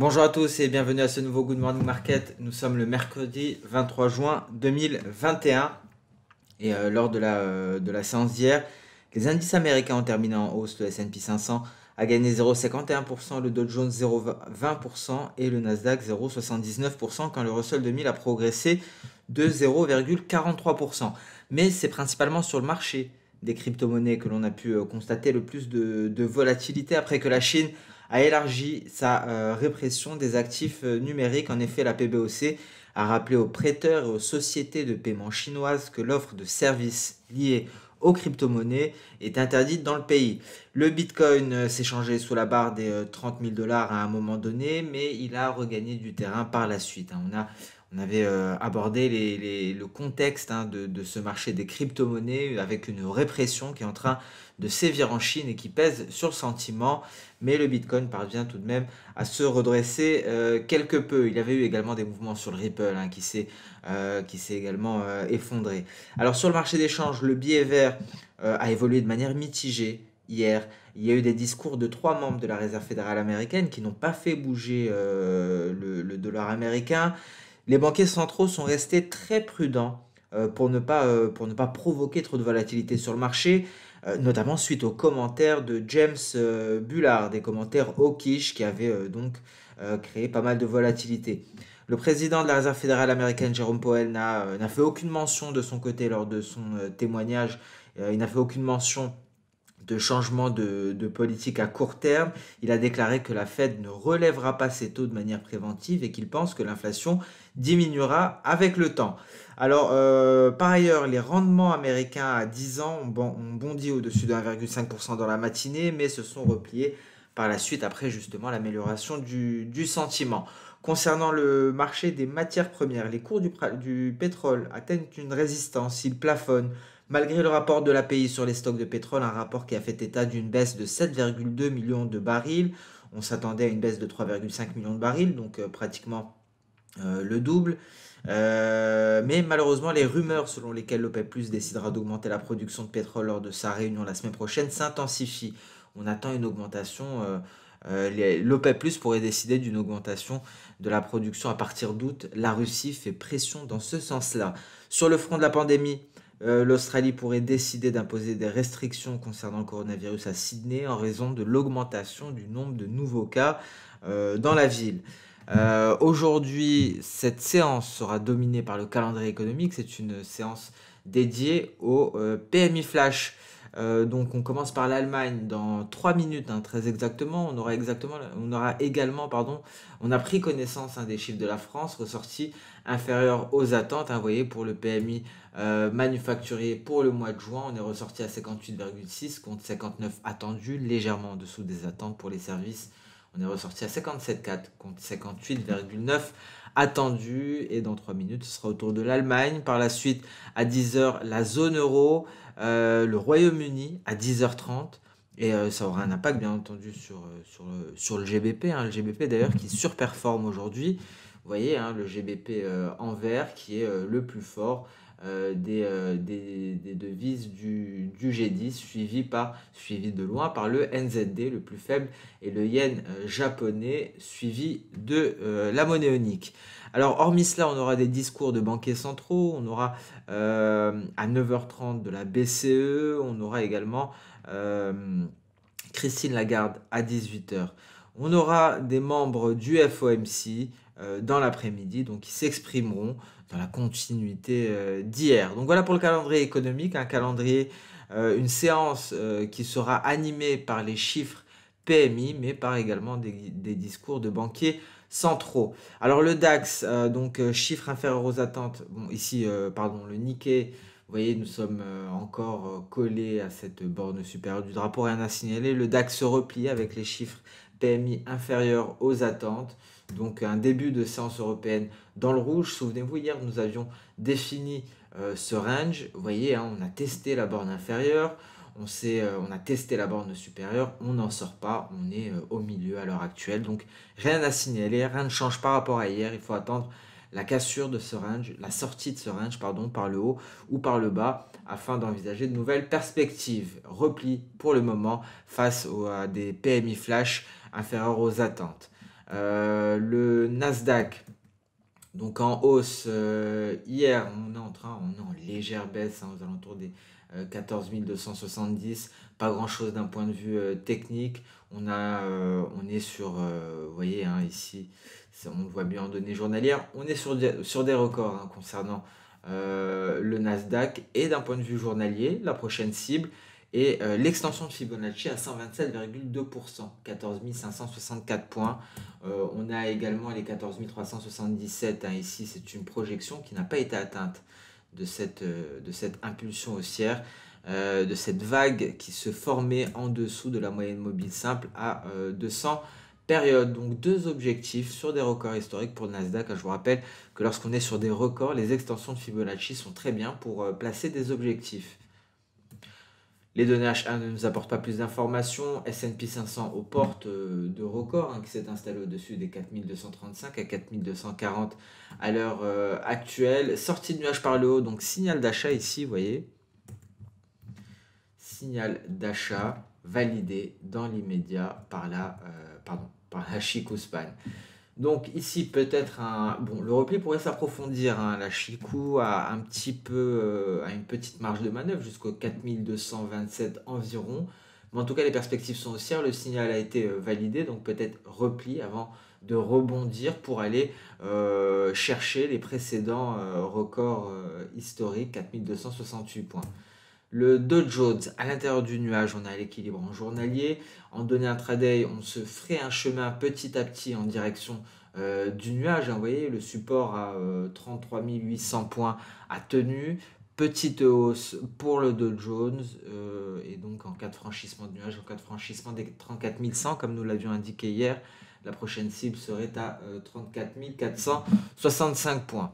Bonjour à tous et bienvenue à ce nouveau Good Morning Market. Nous sommes le mercredi 23 juin 2021 et euh, lors de la, euh, de la séance d'hier, les indices américains ont terminé en hausse. Le S&P 500 a gagné 0,51%, le Dow Jones 0,20% et le Nasdaq 0,79% quand le Russell 2000 a progressé de 0,43%. Mais c'est principalement sur le marché des crypto-monnaies que l'on a pu euh, constater le plus de, de volatilité après que la Chine a élargi sa euh, répression des actifs euh, numériques. En effet, la PBOC a rappelé aux prêteurs et aux sociétés de paiement chinoises que l'offre de services liés aux crypto-monnaies est interdite dans le pays. Le Bitcoin euh, s'est changé sous la barre des 30 000 dollars à un moment donné, mais il a regagné du terrain par la suite. Hein. On a on avait euh, abordé le contexte hein, de, ce marché des crypto-monnaies avec une répression qui est en train de sévir en Chine et qui pèse sur le sentiment. Mais le Bitcoin parvient tout de même à se redresser euh, quelque peu. Il y avait eu également des mouvements sur le Ripple hein, euh, qui s'est également effondré. Alors sur le marché d'échange, le billet vert a évolué de manière mitigée hier. Il y a eu des discours de trois membres de la Réserve fédérale américaine qui n'ont pas fait bouger le dollar américain. Les banquiers centraux sont restés très prudents euh, pour ne, pas, euh, pour ne pas provoquer trop de volatilité sur le marché, euh, notamment suite aux commentaires de James Bullard, des commentaires hawkish qui avaient donc créé pas mal de volatilité. Le président de la Réserve fédérale américaine, Jerome Powell, n'a fait aucune mention de son côté lors de son témoignage. il n'a fait aucune mention de changement de, politique à court terme. Il a déclaré que la Fed ne relèvera pas ses taux de manière préventive et qu'il pense que l'inflation diminuera avec le temps. Alors, euh, par ailleurs, les rendements américains à 10 ans ont bondi au-dessus de 1,5% dans la matinée, mais se sont repliés par la suite après justement l'amélioration du, sentiment. Concernant le marché des matières premières, les cours du, du pétrole atteignent une résistance, ils plafonnent. Malgré le rapport de l'API sur les stocks de pétrole, un rapport qui a fait état d'une baisse de 7,2 millions de barils, on s'attendait à une baisse de 3,5 millions de barils, donc euh, pratiquement euh, le double. Euh, mais malheureusement, les rumeurs selon lesquelles l'OPEP e Plus décidera d'augmenter la production de pétrole lors de sa réunion la semaine prochaine s'intensifient. On attend une augmentation. Euh, L'OPEP e Plus pourrait décider d'une augmentation de la production à partir d'août. La Russie fait pression dans ce sens-là. Sur le front de la pandémie, euh, L'Australie pourrait décider d'imposer des restrictions concernant le coronavirus à Sydney en raison de l'augmentation du nombre de nouveaux cas euh, dans la ville. Euh, aujourd'hui, cette séance sera dominée par le calendrier économique. C'est une séance dédiée au PMI Flash. Euh, donc on commence par l'Allemagne dans 3 minutes, hein, très exactement. On aura, également, pardon, on a pris connaissance hein, des chiffres de la France ressorti inférieur aux attentes. Hein, vous voyez, pour le PMI euh, manufacturé pour le mois de juin, on est ressorti à 58,6 contre 59 attendus, légèrement en dessous des attentes pour les services. On est ressorti à 57,4 contre 58,9 attendu. Et dans 3 minutes, ce sera autour de l'Allemagne. Par la suite, à 10h, la zone euro, euh, le Royaume-Uni à 10h30. Et euh, ça aura un impact, bien entendu, sur, euh, sur, le GBP. Hein. le GBP, d'ailleurs, qui surperforme aujourd'hui. Vous voyez, hein, le GBP en euh, vert qui est euh, le plus fort euh, des, devises du, G10, suivi, par, suivi de loin par le NZD, le plus faible, et le yen japonais, suivi de la monnaie unique. Alors, hormis cela, on aura des discours de banquiers centraux, on aura à 9h30 de la BCE, on aura également Christine Lagarde à 18h. On aura des membres du FOMC, euh, dans l'après-midi, donc ils s'exprimeront dans la continuité euh, d'hier. Donc voilà pour le calendrier économique, un calendrier, euh, une séance qui sera animée par les chiffres PMI, mais par également des, discours de banquiers centraux. Alors le DAX, donc chiffre inférieur aux attentes, bon, ici, pardon, le Nikkei, vous voyez, nous sommes encore collés à cette borne supérieure du drapeau, rien à signaler. Le DAX se replie avec les chiffres PMI inférieure aux attentes. Donc un début de séance européenne dans le rouge. Souvenez-vous, hier nous avions défini euh, ce range. Vous voyez, hein, on a testé la borne inférieure, on, euh, on a testé la borne supérieure, on n'en sort pas, on est euh, au milieu à l'heure actuelle. Donc rien à signaler, rien ne change par rapport à hier. Il faut attendre la cassure de ce range, la sortie de ce range pardon, par le haut ou par le bas afin d'envisager de nouvelles perspectives. Repli pour le moment face à des PMI flash inférieur aux attentes. Euh, le Nasdaq, donc en hausse euh, hier, on est en on en légère baisse hein, aux alentours des 14 euh, 270. Pas grand chose d'un point de vue technique. On, a, on est sur, vous voyez hein, ici, on le voit bien en données journalières, on est sur, sur des records hein, concernant le Nasdaq. Et d'un point de vue journalier, la prochaine cible, et euh, l'extension de Fibonacci à 127,2%, 14 564 points. Euh, on a également les 14 377, hein, ici c'est une projection qui n'a pas été atteinte de cette, euh, de cette impulsion haussière, de cette vague qui se formait en dessous de la moyenne mobile simple à 200 périodes. Donc deux objectifs sur des records historiques pour le Nasdaq. Je vous rappelle que lorsqu'on est sur des records, les extensions de Fibonacci sont très bien pour placer des objectifs. Les données H1 ne nous apportent pas plus d'informations. S&P 500 aux portes euh, de record hein, qui s'est installé au-dessus des 4235 à 4240 à l'heure euh, actuelle. Sortie de nuage par le haut, donc signal d'achat ici, vous voyez. Signal d'achat validé dans l'immédiat par la, euh, par donc ici peut-être un bon le repli pourrait s'approfondir hein, la Chiku a un petit peu à euh, une petite marge de manœuvre jusqu'au 4227 environ mais en tout cas les perspectives sont haussières le signal a été euh, validé donc peut-être repli avant de rebondir pour aller euh, chercher les précédents records historiques 4268 points. Le Dow Jones à l'intérieur du nuage, on a l'équilibre en journalier. En données intraday, on se ferait un chemin petit à petit en direction euh, du nuage. vous voyez, le support euh, à 33 800 points a tenu. Petite hausse pour le Dow Jones euh, et donc en cas de franchissement de nuage, en cas de franchissement des 34 100 comme nous l'avions indiqué hier, la prochaine cible serait à 34 465 points.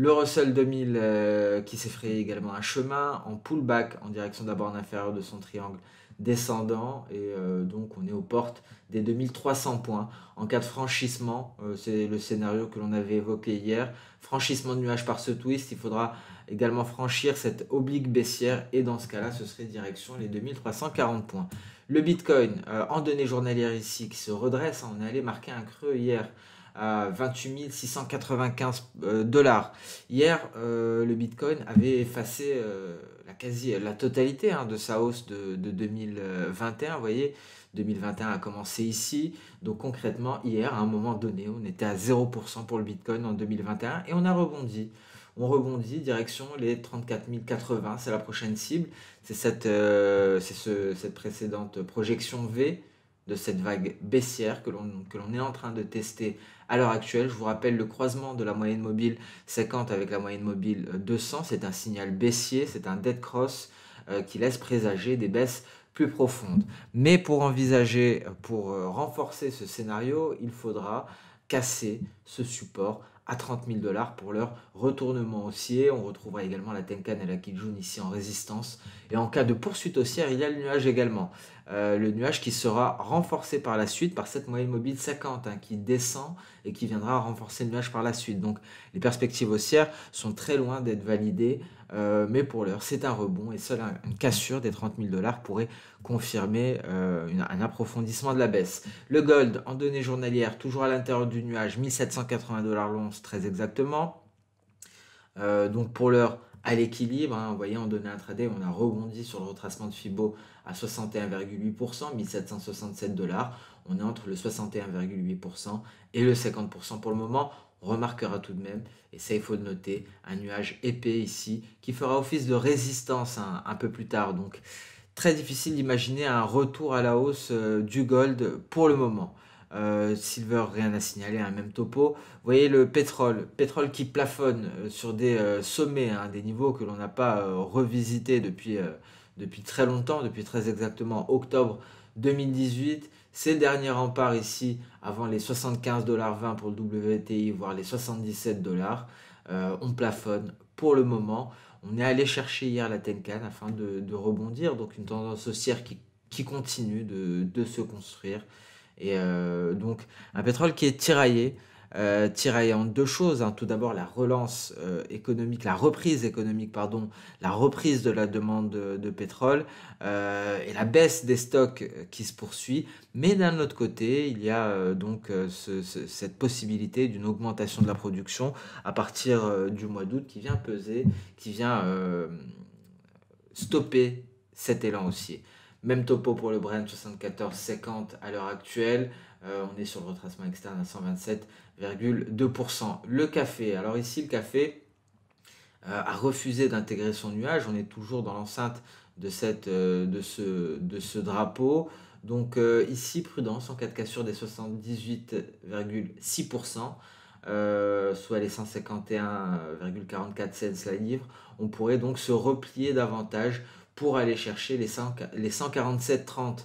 Le Russell 2000 euh, qui s'est également un chemin en pullback en direction d'abord en inférieure de son triangle descendant. Et euh, donc on est aux portes des 2300 points. En cas de franchissement, euh, c'est le scénario que l'on avait évoqué hier, franchissement de nuage par ce twist, il faudra également franchir cette oblique baissière et dans ce cas-là, ce serait direction les 2340 points. Le Bitcoin, en données journalières ici, qui se redresse, on est allé marquer un creux hier à 28 695 euh, dollars. Hier, euh, le Bitcoin avait effacé euh, la, quasi, la totalité hein, de sa hausse de, 2021. Vous voyez, 2021 a commencé ici. Donc concrètement, hier, à un moment donné, on était à 0% pour le Bitcoin en 2021 et on a rebondi. On rebondit direction les 34 080, c'est la prochaine cible. C'est cette, cette précédente projection V de cette vague baissière que l'on est en train de tester à l'heure actuelle. Je vous rappelle le croisement de la moyenne mobile 50 avec la moyenne mobile 200. Euh, c'est un signal baissier, c'est un dead cross euh, qui laisse présager des baisses plus profondes. Mais pour envisager, euh, pour renforcer ce scénario, il faudra casser ce support à 30 000 dollars pour leur retournement haussier. On retrouvera également la Tenkan et la Kijun ici en résistance. Et en cas de poursuite haussière, il y a le nuage également. Euh, le nuage qui sera renforcé par la suite par cette moyenne mobile 50 hein, qui descend et qui viendra renforcer le nuage par la suite. Donc les perspectives haussières sont très loin d'être validées, euh, mais pour l'heure c'est un rebond et seule une cassure des 30 000 dollars pourrait confirmer euh, un approfondissement de la baisse. Le gold en données journalières toujours à l'intérieur du nuage 1780 dollars l'once très exactement. donc pour l'heure à l'équilibre. Hein. vous voyez, en un intraday, on a rebondi sur le retracement de Fibo à 61,8%, 1767 dollars. On est entre le 61,8% et le 50% pour le moment. On remarquera tout de même, et ça il faut le noter, un nuage épais ici qui fera office de résistance hein, un peu plus tard. Donc très difficile d'imaginer un retour à la hausse euh, du gold pour le moment. Euh, Silver, rien à signaler, un hein, même topo. Vous voyez le pétrole, pétrole qui plafonne euh, sur des euh, sommets, hein, des niveaux que l'on n'a pas revisités revisité depuis, très longtemps, depuis très exactement octobre 2018. Ces derniers remparts ici, avant les 75,20$ pour le WTI, voire les 77$, on plafonne pour le moment. On est allé chercher hier la Tenkan afin de, rebondir, donc une tendance haussière qui, qui continue de se construire. Et euh, donc un pétrole qui est tiraillé. Euh, tiraillé en deux choses. Hein. Tout d'abord, la relance euh, économique, la reprise économique, pardon, la reprise de la demande de, pétrole et la baisse des stocks qui se poursuit. Mais d'un autre côté, il y a donc cette possibilité d'une augmentation de la production à partir du mois d'août qui vient peser, qui vient stopper cet élan haussier. Même topo pour le Brent, 74,50 à l'heure actuelle. Euh, on est sur le retracement externe à 127,2%. Le café, alors ici le café euh, a refusé d'intégrer son nuage. On est toujours dans l'enceinte de, euh, de, ce, de ce drapeau. Donc ici, prudence en cas de cassure des 78,6%. soit les 151,44 cents la livre, on pourrait donc se replier davantage pour aller chercher les, les 147,30.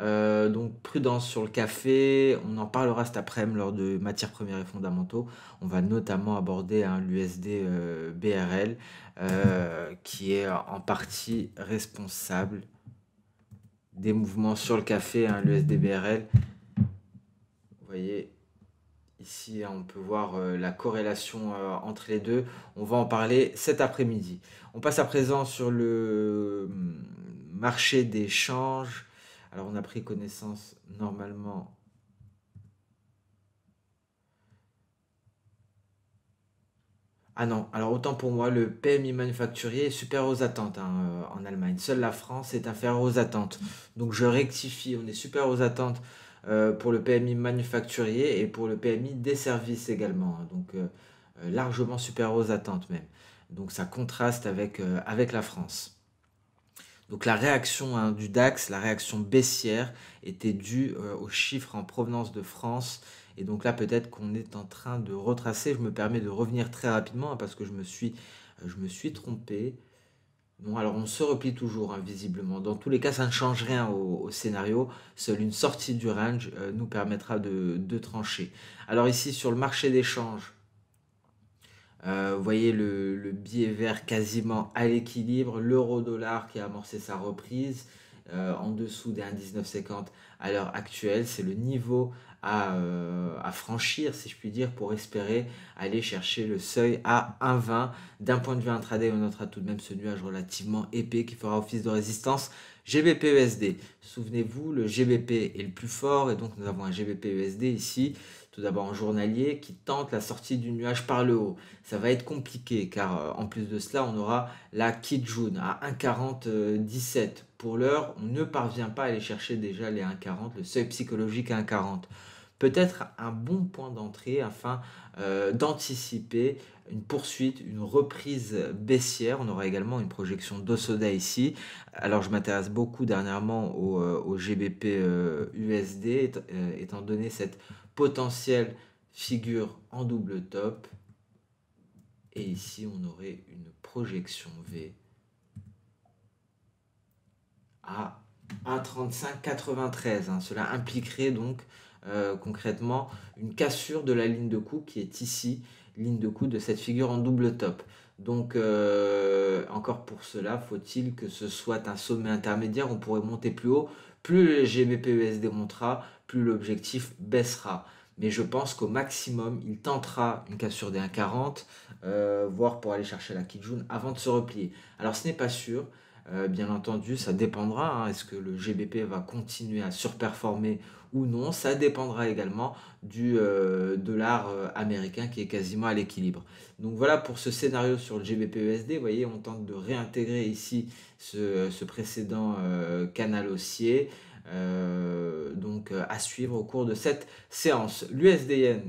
Euh, donc prudence sur le café, on en parlera cet après-midi lors de matières premières et fondamentaux. On va notamment aborder un hein, l'USD euh, BRL euh, qui est en partie responsable des mouvements sur le café, hein, l'USD BRL. Vous voyez, ici hein, on peut voir la corrélation entre les deux. On va en parler cet après-midi. On passe à présent sur le hum, marché des changes. Alors on a pris connaissance normalement Ah non, alors autant pour moi, le PMI manufacturier est super aux attentes hein, euh, en Allemagne. Seule la France est inférieure aux attentes. Donc je rectifie, on est super aux attentes euh, pour le PMI manufacturier et pour le PMI des services également. donc euh, largement super aux attentes même. Donc ça contraste avec, euh, avec la France. Donc la réaction hein, du DAX, la réaction baissière, était due euh, aux chiffres en provenance de France. Et donc là, peut-être qu'on est en train de retracer. Je me permets de revenir très rapidement hein, parce que je me suis, euh, je me suis trompé. Bon, alors on se replie toujours, invisiblement. Hein, visiblement. Dans tous les cas, ça ne change rien au, scénario. Seule une sortie du range nous permettra de, de, trancher. Alors ici, sur le marché d'échange, euh, vous voyez le, billet vert quasiment à l'équilibre, l'euro-dollar qui a amorcé sa reprise euh, en dessous des 1,1950 à l'heure actuelle. C'est le niveau euh, à, franchir, si je puis dire, pour espérer aller chercher le seuil à 1,20. D'un point de vue intraday, on notera tout de même ce nuage relativement épais qui fera office de résistance. GBP-USD. E Souvenez-vous, le GBP est le plus fort et donc nous avons un GBP-USD e ici tout d'abord un journalier qui tente la sortie du nuage par le haut. Ça va être compliqué car euh, en plus de cela, on aura la Kijun à 1,4017. Euh, Pour l'heure, on ne parvient pas à aller chercher déjà les 1,40, le seuil psychologique à 1,40 peut-être un bon point d'entrée afin euh, d'anticiper une poursuite, une reprise baissière. On aura également une projection soda ici. Alors je m'intéresse beaucoup dernièrement au, GBP USD, étant donné cette potentielle figure en double top. Et ici, on aurait une projection V à 1,3593. Hein. Cela impliquerait donc euh, concrètement une cassure de la ligne de coup qui est ici, ligne de coup de cette figure en double top. Donc euh, encore pour cela, faut-il que ce soit un sommet intermédiaire, on pourrait monter plus haut, plus le GBPES e démontera, plus l'objectif baissera. Mais je pense qu'au maximum, il tentera une cassure des 1,40, voire pour aller chercher la Kijun avant de se replier. Alors ce n'est pas sûr. Euh, bien entendu, ça dépendra. Hein. Est-ce que le GBP va continuer à surperformer ou non. Ça dépendra également du euh, dollar euh, américain qui est quasiment à l'équilibre. Donc voilà pour ce scénario sur le gbp e Vous voyez, on tente de réintégrer ici ce, précédent euh, canal haussier. donc à suivre au cours de cette séance. L'USDN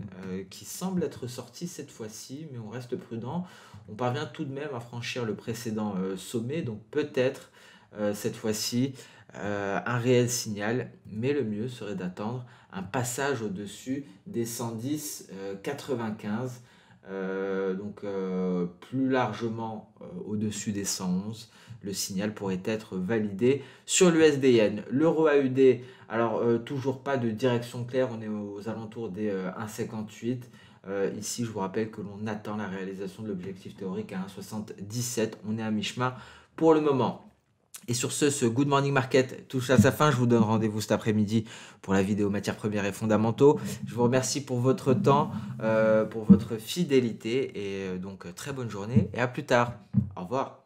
qui semble être sorti cette fois-ci, mais on reste prudent. On parvient tout de même à franchir le précédent sommet, donc peut-être cette fois-ci euh, un réel signal, mais le mieux serait d'attendre un passage au-dessus des 110 95, euh, euh, donc plus largement au-dessus des 111. Le signal pourrait être validé sur l'USDN. L'euro AUD, alors toujours pas de direction claire, on est aux alentours des 1,58. ici, je vous rappelle que l'on attend la réalisation de l'objectif théorique à 1,77. On est à mi-chemin pour le moment. Et sur ce, ce Good Morning Market touche à sa fin. Je vous donne rendez-vous cet après-midi pour la vidéo matières premières et fondamentaux. Je vous remercie pour votre temps, euh, pour votre fidélité et euh, donc très bonne journée et à plus tard. Au revoir.